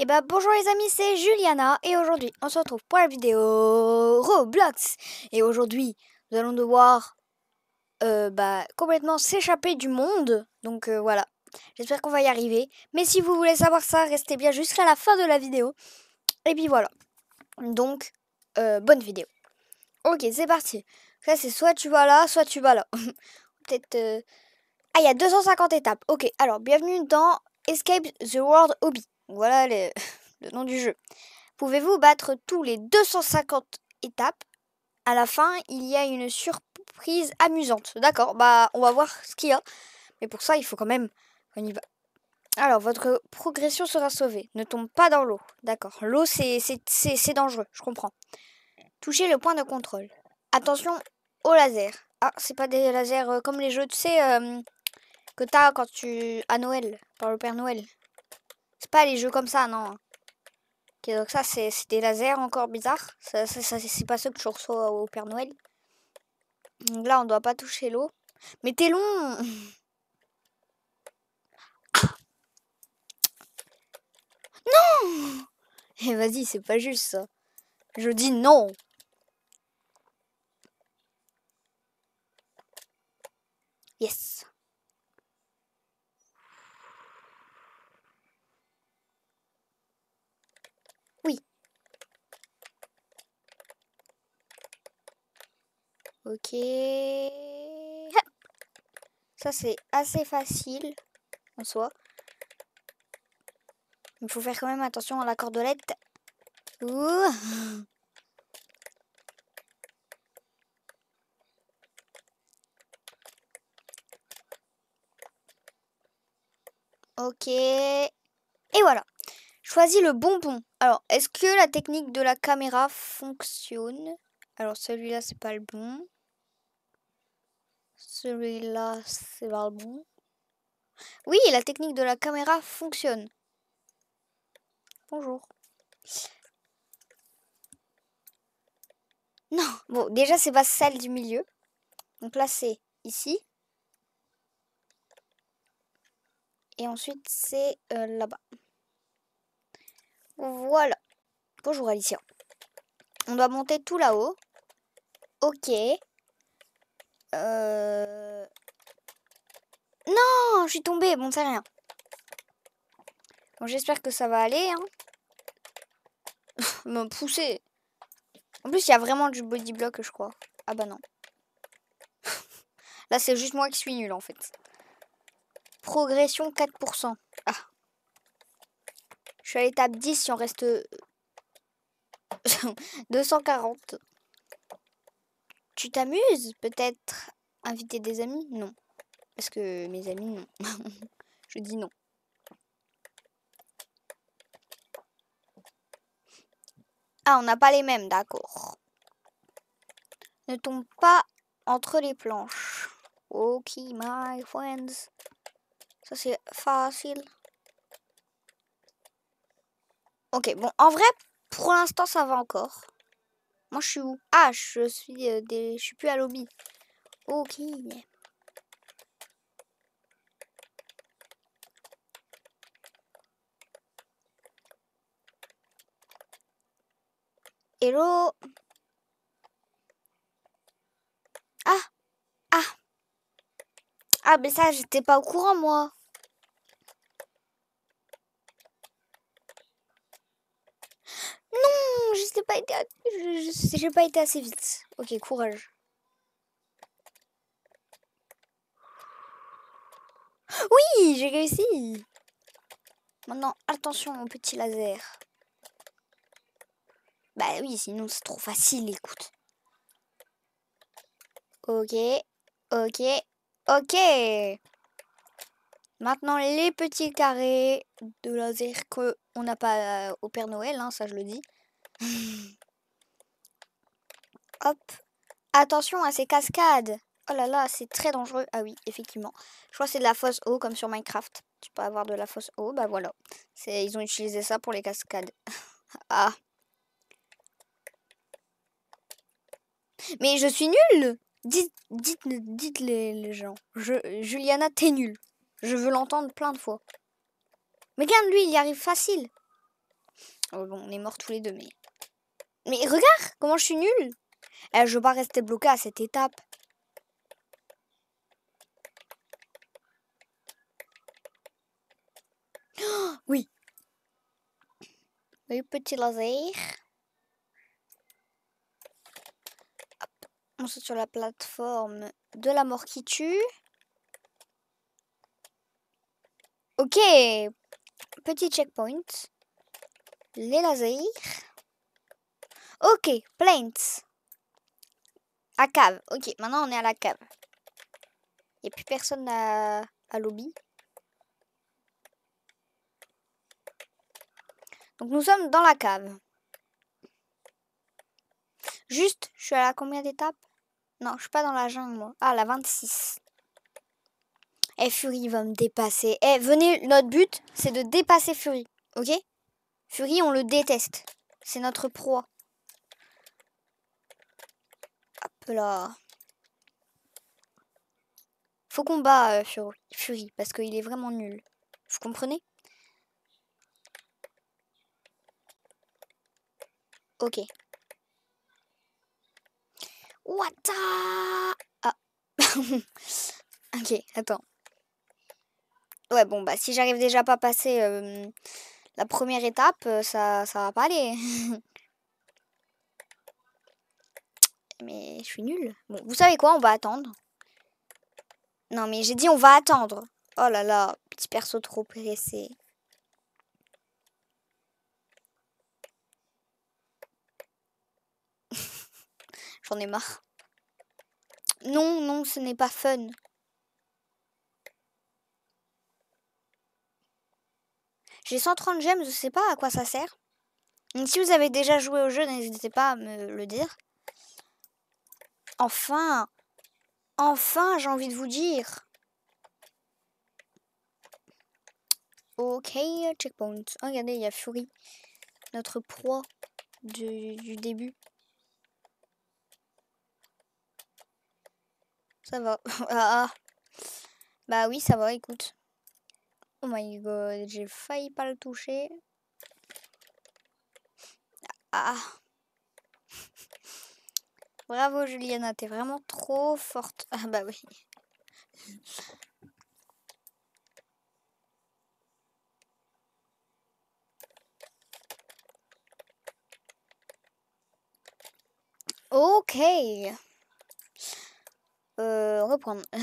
Et eh bah ben, bonjour les amis, c'est Juliana et aujourd'hui on se retrouve pour la vidéo Roblox. Et aujourd'hui nous allons devoir euh, bah, complètement s'échapper du monde. Donc euh, voilà, j'espère qu'on va y arriver. Mais si vous voulez savoir ça, restez bien jusqu'à la fin de la vidéo. Et puis voilà. Donc euh, bonne vidéo. Ok, c'est parti. Ça c'est soit tu vas là, soit tu vas là. Peut-être... Ah, il y a 250 étapes. Ok, alors bienvenue dans Escape the World Hobby. Voilà le nom du jeu. Pouvez-vous battre tous les 250 étapes À la fin, il y a une surprise amusante. D'accord, bah on va voir ce qu'il y a. Mais pour ça, il faut quand même qu'on y va. Alors, votre progression sera sauvée. Ne tombe pas dans l'eau. D'accord. L'eau, c'est dangereux, je comprends. Touchez le point de contrôle. Attention au laser. Ah, c'est pas des lasers euh, comme les jeux, tu sais, euh, que t'as quand tu... à Noël, par le Père Noël. C'est pas les jeux comme ça, non. Ok, donc ça, c'est des lasers encore bizarres. Ça, c'est pas ceux que je reçois au Père Noël. Donc là, on doit pas toucher l'eau. Mais t'es long Non Et eh, vas-y, c'est pas juste ça. Je dis non Yes Ok. Ça, c'est assez facile en soi. Il faut faire quand même attention à la cordelette. Ok. Et voilà. Choisis le bonbon. Alors, est-ce que la technique de la caméra fonctionne Alors, celui-là, c'est pas le bon. Celui-là, c'est pas bon. Oui, la technique de la caméra fonctionne. Bonjour. Non, bon, déjà, c'est pas celle du milieu. Donc là, c'est ici. Et ensuite, c'est euh, là-bas. Voilà. Bonjour Alicia. On doit monter tout là-haut. Ok. Euh... Non, je suis tombée. Bon, c'est rien. Bon, j'espère que ça va aller. Hein. Me pousser. En plus, il y a vraiment du body block, je crois. Ah bah non. Là, c'est juste moi qui suis nul, en fait. Progression 4%. Ah. Je suis à l'étape 10 si on reste 240. Euh, Tu t'amuses peut-être inviter des amis Non. Parce que mes amis, non. je dis non. Ah, on n'a pas les mêmes, d'accord. Ne tombe pas entre les planches. Ok, my friends. Ça, c'est facile. Ok, bon, en vrai, pour l'instant, ça va encore. Moi, je suis où Ah, je suis, euh, je suis plus à lobby. Ok. Hello Ah Ah Ah, mais ça, j'étais pas au courant, moi J'ai pas été assez vite. Ok, courage. Oui, j'ai réussi. Maintenant, attention au petit laser. Bah oui, sinon c'est trop facile, écoute. Ok, ok, ok. Maintenant, les petits carrés de laser que on n'a pas au Père Noël, hein, ça je le dis. Hop. Attention à ces cascades. Oh là là, c'est très dangereux. Ah oui, effectivement. Je crois que c'est de la fosse eau, comme sur Minecraft. Tu peux avoir de la fosse eau. Bah voilà. Ils ont utilisé ça pour les cascades. ah. Mais je suis nul Dites, dites, dites les, gens. Je, Juliana, t'es nul Je veux l'entendre plein de fois. Mais regarde, lui, il y arrive facile. Oh bon, on est morts tous les deux, mais... Mais regarde, comment je suis nul et eh, je veux pas rester bloqué à cette étape. oui. Oui, petit laser. On saute sur la plateforme de la mort qui tue. Ok, petit checkpoint. Les lasers. Ok, Plants. À cave. Ok, maintenant on est à la cave. Il n'y a plus personne à, lobby. Donc nous sommes dans la cave. Juste, je suis à la combien d'étapes Non, je suis pas dans la jungle, moi. Ah, la 26. Eh, Fury va me dépasser. Eh, venez, notre but, c'est de dépasser Fury. Ok Fury, on le déteste. C'est notre proie. là. Faut qu'on bat euh, Fury, parce qu'il est vraiment nul. Vous comprenez Ok. What ah. ok, attends. Ouais, bon, bah si j'arrive déjà pas à passer euh, la première étape, euh, ça, ça va pas aller. mais je suis nulle. Bon, vous savez quoi On va attendre. Non, mais j'ai dit on va attendre. Oh là là, petit perso trop pressé. J'en ai marre. Non, non, ce n'est pas fun. J'ai 130 gemmes, je sais pas à quoi ça sert. si vous avez déjà joué au jeu, n'hésitez pas à me le dire. Enfin Enfin, j'ai envie de vous dire Ok, checkpoint. Ah, regardez, il y a Fury, notre proie du, début. Ça va. Ah, ah. Bah oui, ça va, écoute. Oh my god, j'ai failli pas le toucher. Ah. ah. Bravo Juliana, t'es vraiment trop forte. Ah bah oui. ok. reprendre. Euh,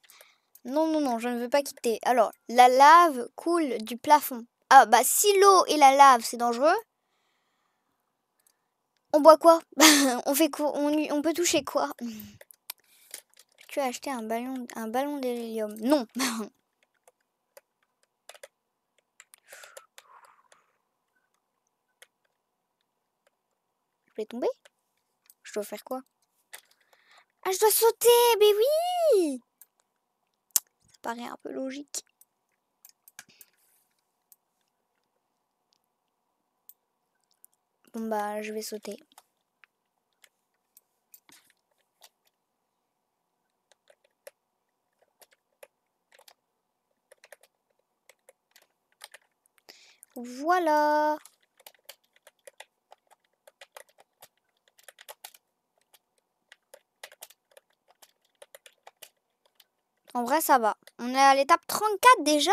non, non, non, je ne veux pas quitter. Alors, la lave coule du plafond. Ah bah si l'eau et la lave, c'est dangereux, on boit quoi On fait quoi on, peut toucher quoi Tu as acheté un ballon, un ballon d'hélium Non Je vais tomber Je dois faire quoi Ah, je dois sauter Mais oui Ça paraît un peu logique. Bon bah je vais sauter. Voilà. En vrai, ça va. On est à l'étape 34 déjà.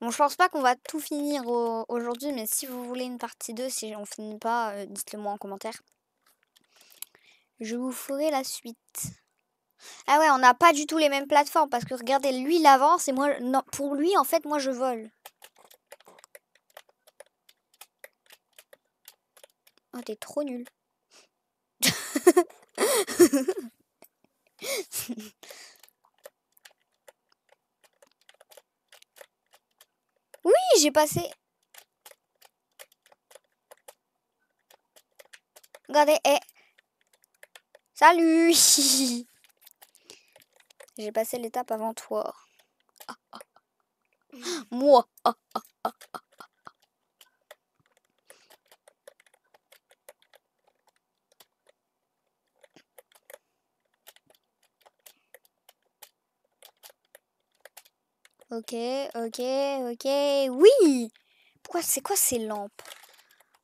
Bon, je pense pas qu'on va tout finir aujourd'hui, mais si vous voulez une partie 2, si on finit pas, euh, dites-le moi en commentaire. Je vous ferai la suite. Ah ouais, on n'a pas du tout les mêmes plateformes parce que regardez, lui il avance et moi non, pour lui en fait, moi je vole. Oh, t'es trop nul. Oui, j'ai passé. Regardez, hé. Eh. Salut J'ai passé l'étape avant toi. Ah, ah, ah. Moi Ok, ok, ok. Oui Pourquoi c'est quoi ces lampes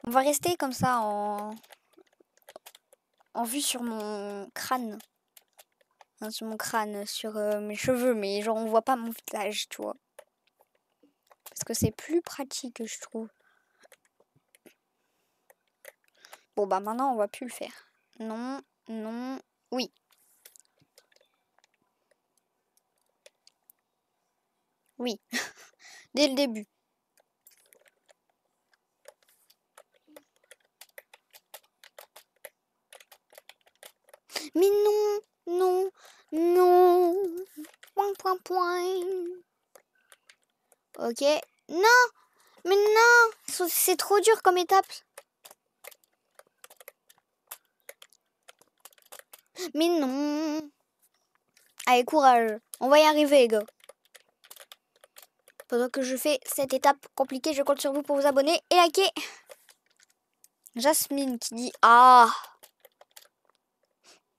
On va rester comme ça en... En vue sur mon crâne. sur mon crâne, sur euh, mes cheveux, mais genre on voit pas mon visage, tu vois. Parce que c'est plus pratique, je trouve. Bon, bah maintenant, on va plus le faire. Non, non, oui. Oui, dès le début. Mais non, non, non. Point, point, point. Ok. Non, mais non, c'est trop dur comme étape. Mais non. Allez, courage. On va y arriver, les gars que je fais cette étape compliquée, je compte sur vous pour vous abonner et liker. Jasmine qui dit Ah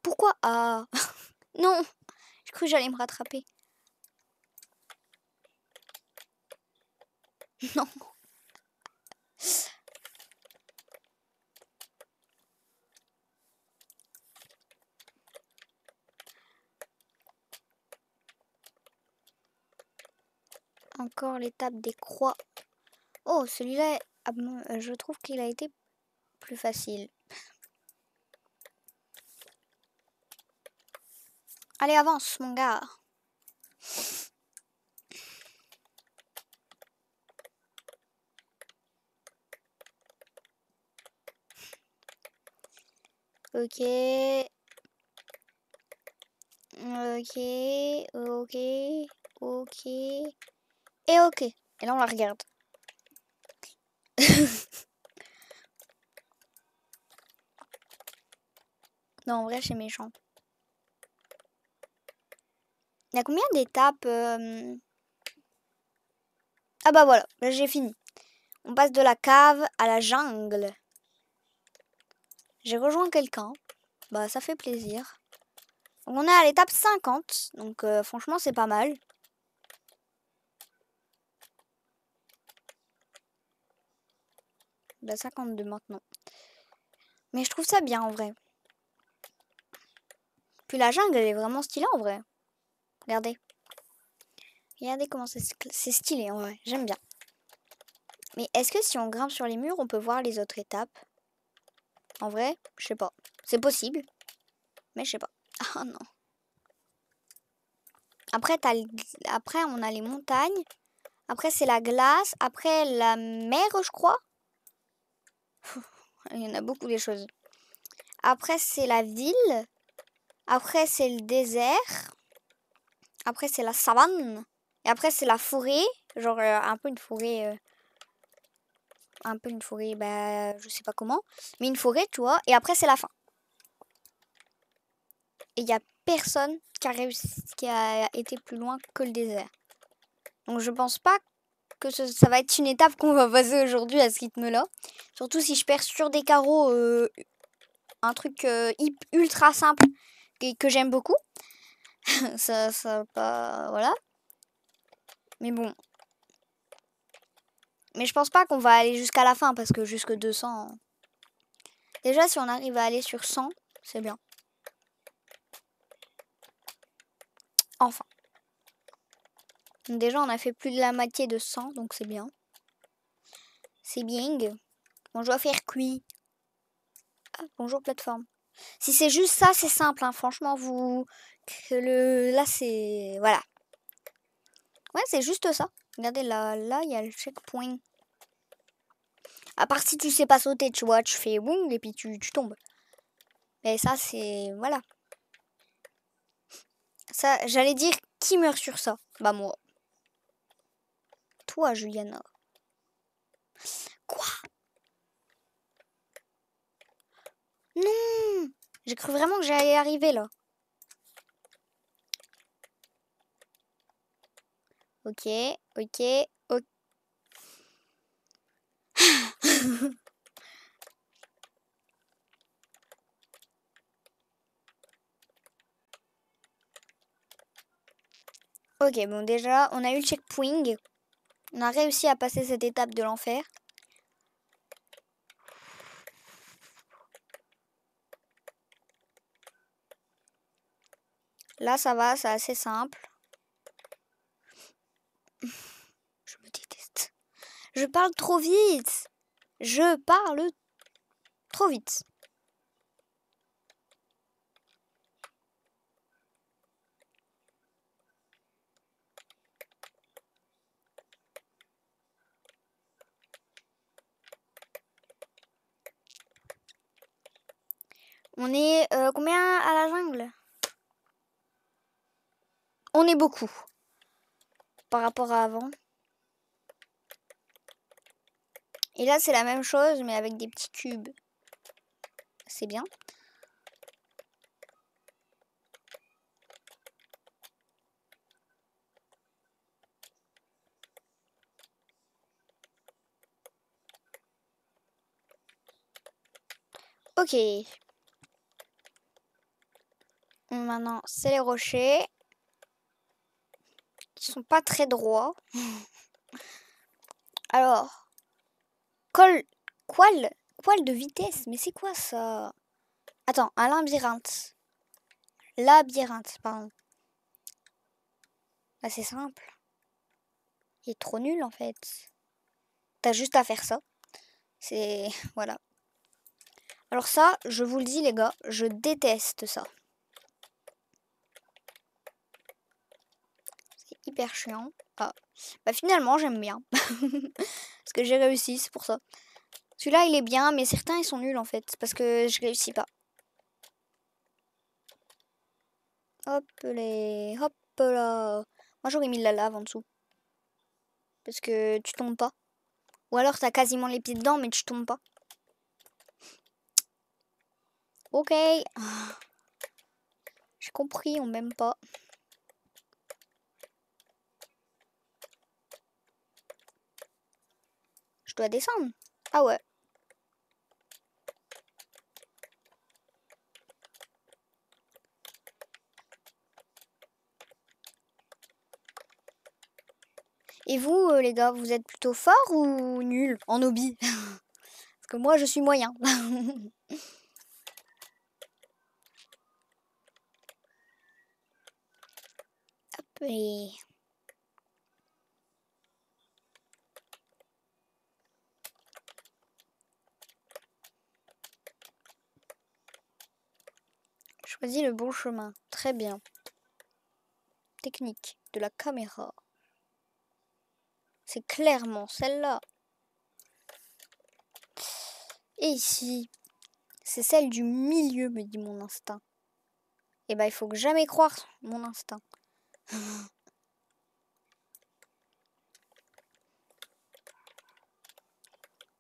Pourquoi Ah Non Je cru que j'allais me rattraper. Non encore l'étape des croix. Oh, celui-là, euh, je trouve qu'il a été plus facile. Allez, avance, mon gars. Ok. Ok. Ok. Ok. Et ok. Et là, on la regarde. non, en vrai, c'est méchant. Il y a combien d'étapes euh, Ah bah voilà, là j'ai fini. On passe de la cave à la jungle. J'ai rejoint quelqu'un. Bah ça fait plaisir. on est à l'étape 50, donc euh, franchement c'est pas mal. la bah, 52 maintenant. Mais je trouve ça bien en vrai. Puis la jungle, elle est vraiment stylée en vrai. Regardez. Regardez comment c'est stylé en vrai. J'aime bien. Mais est-ce que si on grimpe sur les murs, on peut voir les autres étapes En vrai, je sais pas. C'est possible. Mais je sais pas. Ah non. Après, Après, on a les montagnes. Après, c'est la glace. Après, la mer, je crois. Il y en a beaucoup des choses. Après, c'est la ville. Après, c'est le désert. Après, c'est la savane. Et après, c'est la forêt. Genre, euh, un peu une forêt. Euh, un peu une forêt, bah, je sais pas comment. Mais une forêt, tu vois. Et après, c'est la fin. Et il n'y a personne qui a, réussi, qui a été plus loin que le désert. Donc, je pense pas que ça va être une étape qu'on va passer aujourd'hui à ce rythme-là. Surtout si je perds sur des carreaux euh, un truc euh, ultra simple que, que j'aime beaucoup. ça, ça pas. Voilà. Mais bon. Mais je pense pas qu'on va aller jusqu'à la fin parce que jusque 200. Hein. Déjà, si on arrive à aller sur 100, c'est bien. Enfin. Déjà, on a fait plus de la moitié de 100, donc c'est bien. C'est bien. Bonjour, je dois faire cuit. Ah, bonjour plateforme. Si c'est juste ça, c'est simple. Hein. Franchement, vous... le... Là, c'est... Voilà. Ouais, c'est juste ça. Regardez, là, là, il y a le checkpoint. À part si tu sais pas sauter, tu vois, tu fais boum et puis tu, tu tombes. Mais ça, c'est... Voilà. Ça, j'allais dire, qui meurt sur ça Bah, moi toi, Juliana. Quoi Non J'ai cru vraiment que j'allais arriver là. Ok, ok, ok. ok, bon déjà, on a eu le checkpoint. On a réussi à passer cette étape de l'enfer. Là, ça va, c'est assez simple. Je me déteste. Je parle trop vite. Je parle trop vite. On est euh, combien à la jungle On est beaucoup par rapport à avant. Et là, c'est la même chose, mais avec des petits cubes. C'est bien. Ok. Maintenant, c'est les rochers. Qui sont pas très droits. Alors. Col. quoi quoi de vitesse Mais c'est quoi ça Attends, un labyrinthe. Labyrinthe, pardon. assez bah, c'est simple. Il est trop nul en fait. T'as juste à faire ça. C'est. Voilà. Alors, ça, je vous le dis, les gars, je déteste ça. hyper chiant. Ah. Bah finalement j'aime bien. parce que j'ai réussi, c'est pour ça. Celui-là il est bien, mais certains ils sont nuls en fait, parce que je réussis pas. Hop les, hop là. Moi j'aurais mis la lave en dessous. Parce que tu tombes pas. Ou alors t'as quasiment les pieds dedans, mais tu tombes pas. Ok. J'ai compris, on m'aime pas. Je dois descendre. Ah ouais. Et vous, euh, les gars, vous êtes plutôt fort ou nul en hobby Parce que moi, je suis moyen. Hop, Choisis le bon chemin. Très bien. Technique de la caméra. C'est clairement celle-là. Et ici, c'est celle du milieu, me dit mon instinct. Et eh bah, ben, il faut que jamais croire mon instinct.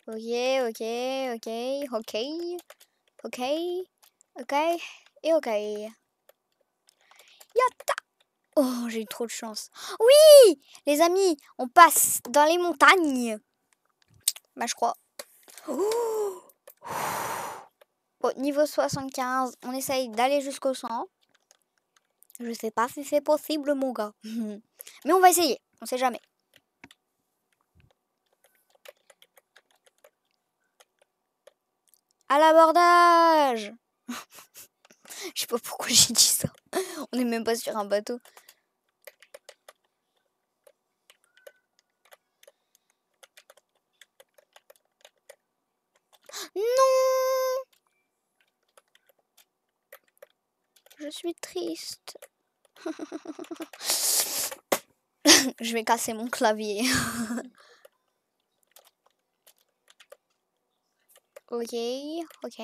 ok, ok, ok, ok, ok, ok. Et ok. Yatta Oh, j'ai eu trop de chance. Oui Les amis, on passe dans les montagnes. Bah, je crois. Oh. bon, niveau 75, on essaye d'aller jusqu'au 100. Je sais pas si c'est possible, mon gars. Mais on va essayer, on sait jamais. À l'abordage Je sais pas pourquoi j'ai dit ça. On est même pas sur un bateau. Non Je suis triste. Je vais casser mon clavier. ok, ok,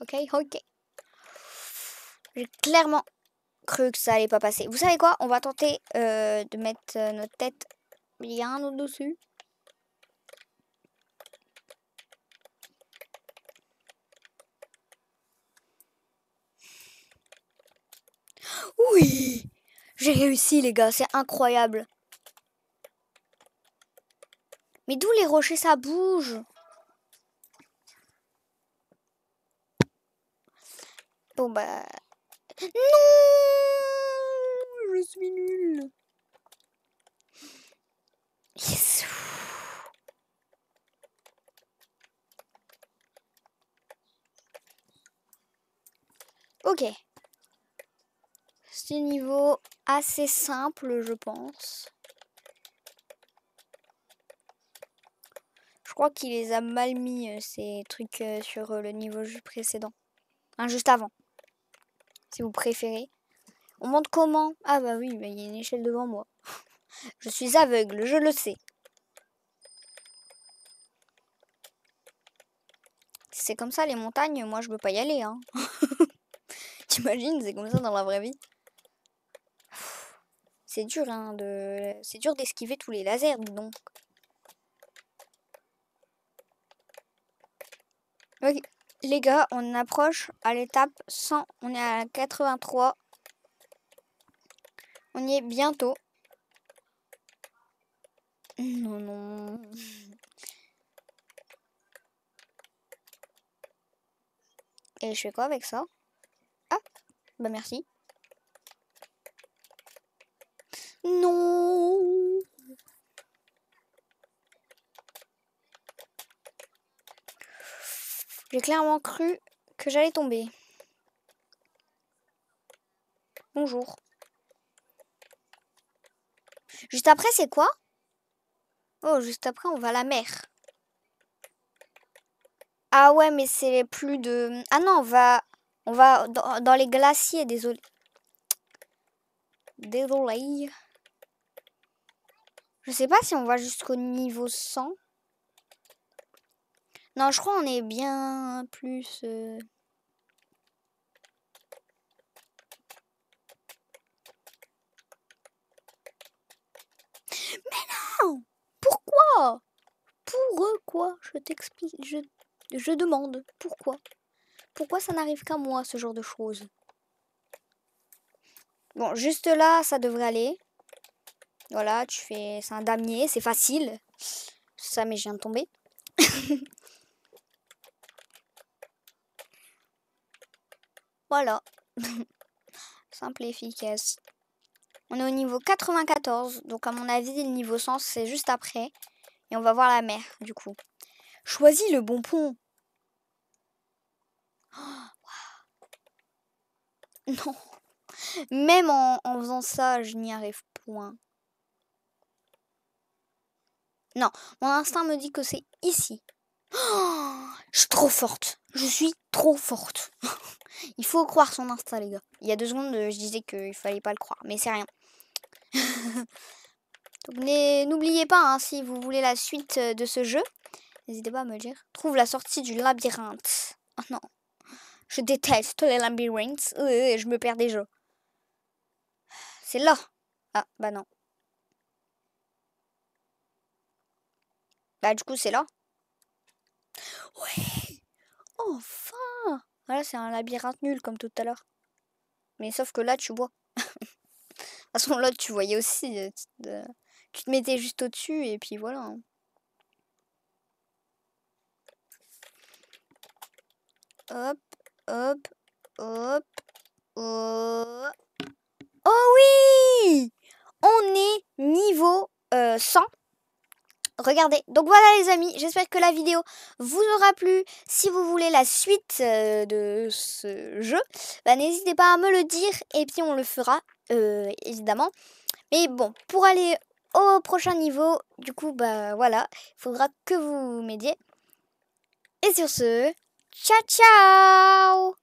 ok, ok. J'ai clairement cru que ça allait pas passer. Vous savez quoi On va tenter euh, de mettre euh, notre tête bien au-dessus. Oui J'ai réussi les gars, c'est incroyable. Mais d'où les rochers ça bouge Bon bah non Je suis nul. Ok. C'est un niveau assez simple, je pense. Je crois qu'il les a mal mis, euh, ces trucs, euh, sur euh, le niveau précédent. juste avant si vous préférez. On monte comment Ah bah oui, bah, il y a une échelle devant moi. je suis aveugle, je le sais. C'est comme ça les montagnes, moi je veux pas y aller. Hein. T'imagines, c'est comme ça dans la vraie vie. C'est dur, hein, de... c'est dur d'esquiver tous les lasers, donc. Ok. Les gars, on approche à l'étape 100. On est à 83. On y est bientôt. Non, non. Et je fais quoi avec ça Ah, bah merci. Non J'ai clairement cru que j'allais tomber. Bonjour. Juste après, c'est quoi Oh, juste après, on va à la mer. Ah ouais, mais c'est plus de... Ah non, on va... On va dans, les glaciers, désolé. Désolé. Je sais pas si on va jusqu'au niveau 100. Non, je crois on est bien plus... Euh, mais non Pourquoi quoi Je t'explique, je... je demande pourquoi. Pourquoi ça n'arrive qu'à moi, ce genre de choses Bon, juste là, ça devrait aller. Voilà, tu fais... C'est un damier, c'est facile. Ça, mais je viens de tomber. Voilà. Simple et efficace. On est au niveau 94. Donc, à mon avis, le niveau 100, c'est juste après. Et on va voir la mer, du coup. Choisis le bon pont. Non. Même en, faisant ça, je n'y arrive point. Non, mon instinct me dit que c'est ici. je suis trop forte. Je suis trop forte. Il faut croire son Insta, les gars. Il y a deux secondes, euh, je disais qu'il fallait pas le croire, mais c'est rien. Donc n'oubliez pas, hein, si vous voulez la suite euh, de ce jeu, n'hésitez pas à me le dire. Trouve la sortie du labyrinthe. Oh non, je déteste les labyrinthes. Euh, je me perds déjà. C'est là. Ah, bah non. Bah du coup, c'est là. Ouais Enfin voilà, c'est un labyrinthe nul comme tout à l'heure. Mais sauf que là, tu vois. de toute façon, là, tu voyais aussi. Euh, tu te mettais juste au-dessus et puis voilà. Hein. Hop, hop, hop, Oh oui On est niveau 100. Euh, regardez. Donc voilà les amis, j'espère que la vidéo vous aura plu. Si vous voulez la suite euh, de ce jeu, bah, n'hésitez pas à me le dire et puis on le fera euh, évidemment. Mais bon, pour aller au prochain niveau, du coup bah voilà, il faudra que vous m'aidiez. Et sur ce, ciao ciao